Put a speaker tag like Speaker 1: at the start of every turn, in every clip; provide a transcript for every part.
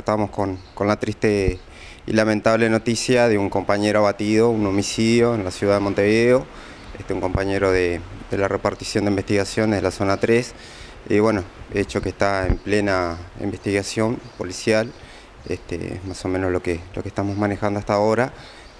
Speaker 1: Estamos con, la triste y lamentable noticia de un compañero abatido, un homicidio en la ciudad de Montevideo, este, un compañero de, la repartición de investigaciones de la zona 3, y bueno, hecho que está en plena investigación policial, este, más o menos lo que, lo que estamos manejando hasta ahora,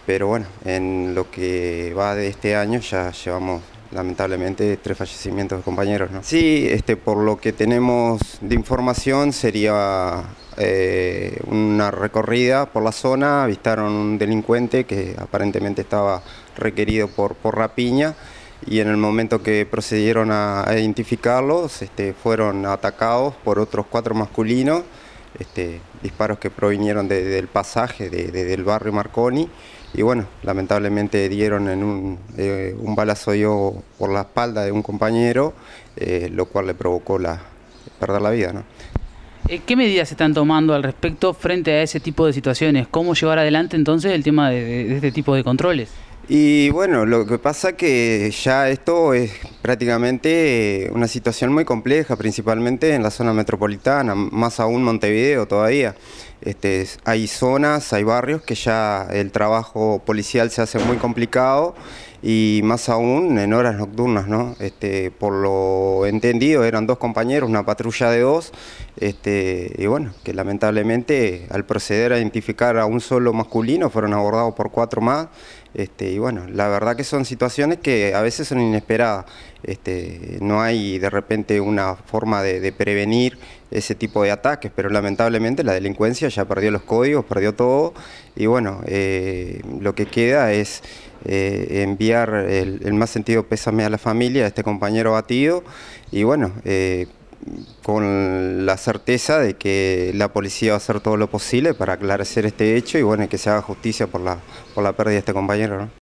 Speaker 1: pero bueno, en lo que va de este año ya llevamos lamentablemente tres fallecimientos de compañeros. ¿no? Sí, este, por lo que tenemos de información sería eh, una recorrida por la zona, avistaron un delincuente que aparentemente estaba requerido por, rapiña y en el momento que procedieron a, identificarlos este, fueron atacados por otros cuatro masculinos este, disparos que provinieron del pasaje, del barrio Marconi, y bueno, lamentablemente dieron en un, eh, un balazo yo por la espalda de un compañero, eh, lo cual le provocó la, perder la vida. ¿no?
Speaker 2: Eh, ¿Qué medidas se están tomando al respecto frente a ese tipo de situaciones? ¿Cómo llevar adelante entonces el tema de, de este tipo de controles?
Speaker 1: Y bueno, lo que pasa que ya esto es prácticamente eh, una situación muy compleja, principalmente en la zona metropolitana, más aún Montevideo todavía. Este, hay zonas, hay barrios que ya el trabajo policial se hace muy complicado y más aún en horas nocturnas, ¿no? Este, por lo entendido eran dos compañeros, una patrulla de dos, este, y bueno, que lamentablemente al proceder a identificar a un solo masculino fueron abordados por cuatro más, este, y bueno, la verdad que son situaciones que a veces son inesperadas, este, no hay de repente una forma de, prevenir ese tipo de ataques, pero lamentablemente la delincuencia ya perdió los códigos, perdió todo, y bueno, eh, lo que queda es eh, enviar el, más sentido pésame a la familia, a este compañero batido, y bueno, eh, con la certeza de que la policía va a hacer todo lo posible para aclarecer este hecho y bueno, que se haga justicia por la, por la pérdida de este compañero.